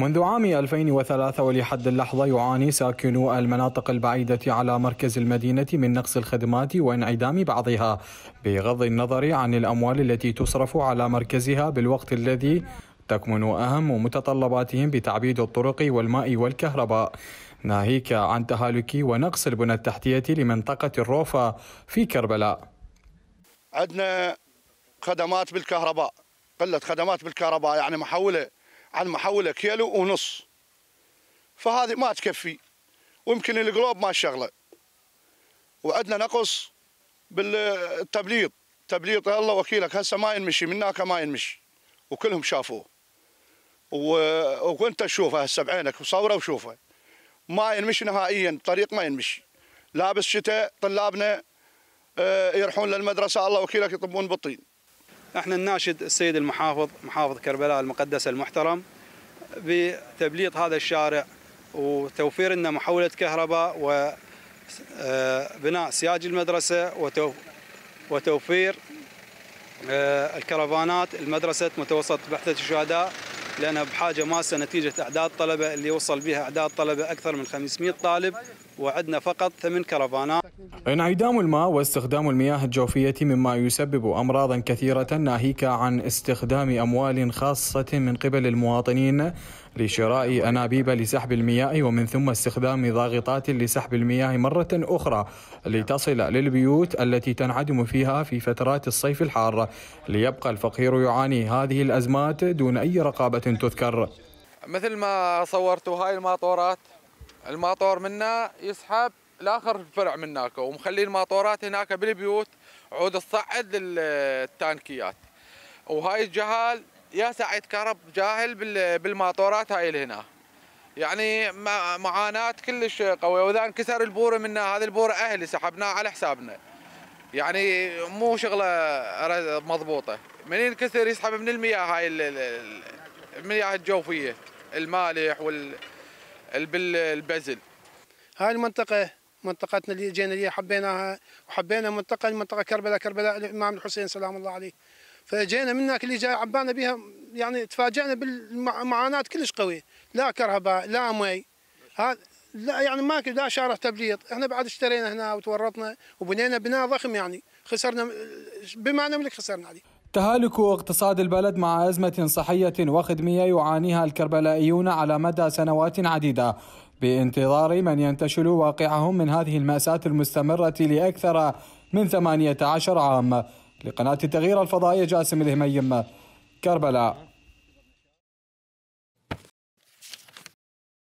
منذ عام 2003 ولحد اللحظة يعاني ساكنو المناطق البعيدة على مركز المدينة من نقص الخدمات وانعدام بعضها بغض النظر عن الأموال التي تصرف على مركزها بالوقت الذي تكمن أهم متطلباتهم بتعبيد الطرق والماء والكهرباء ناهيك عن تهالك ونقص البنى التحتية لمنطقة الروفة في كربلاء عندنا خدمات بالكهرباء قلة خدمات بالكهرباء يعني محولة عن محولة كيلو ونص فهذه ما تكفي ويمكن القلوب ما شغله وعندنا نقص بالتبليط تبليط الله وكيلك هسه ما ينمشي من هناك ما ينمشي وكلهم شافوه و... وانت تشوفه هسه بعينك وصوره وشوفه ما ينمشي نهائيا طريق ما ينمشي لابس شتاء طلابنا آه، يروحون للمدرسه الله وكيلك يطبون بالطين احنا نناشد السيد المحافظ محافظ كربلاء المقدسه المحترم بتبليط هذا الشارع وتوفير لنا محولة كهرباء وبناء آه، سياج المدرسة وتوفير آه، الكرفانات المدرسة متوسط بحثة الشهداء لأنها بحاجة ماسة نتيجة أعداد طلبة اللي وصل بها أعداد طلبة أكثر من 500 طالب وعدنا فقط ثمان كرفانات انعدام الماء واستخدام المياه الجوفية مما يسبب أمراضا كثيرة ناهيك عن استخدام أموال خاصة من قبل المواطنين لشراء أنابيب لسحب المياه ومن ثم استخدام ضاغطات لسحب المياه مرة أخرى لتصل للبيوت التي تنعدم فيها في فترات الصيف الحار ليبقى الفقير يعاني هذه الأزمات دون أي رقابة تذكر مثل ما صورتوا هاي الماطورات الماطور منا يسحب لاخر فرع من هناك ومخلي الماطورات هناك بالبيوت عود تصعد للتانكيات وهاي الجهال يا سعيد كرب جاهل بالماطورات هاي اللي هنا يعني معاناة كلش قوية وإذا انكسر البورة منا هذه البورة أهلي سحبناها على حسابنا يعني مو شغلة مضبوطة من ينكسر يسحب من المياه هاي المياه الجوفية المالح والبزل هاي المنطقة منطقتنا اللي جينا ليها حبيناها وحبينا منطقه المنطقه كربلاء كربلاء الامام الحسين سلام الله عليه فجينا من هناك اللي جاي عبانا بها يعني تفاجئنا بالمعاناه كلش قويه لا كهرباء لا مي هذا لا يعني ما لا شارع تبليط احنا بعد اشترينا هنا وتورطنا وبنينا بناء ضخم يعني خسرنا بما نملك خسرنا عليه تهالك اقتصاد البلد مع أزمة صحية وخدمية يعانيها الكربلائيون على مدى سنوات عديدة بانتظار من ينتشل واقعهم من هذه المأساة المستمرة لأكثر من 18 عام لقناة التغيير الفضائية جاسم الهميم كربلاء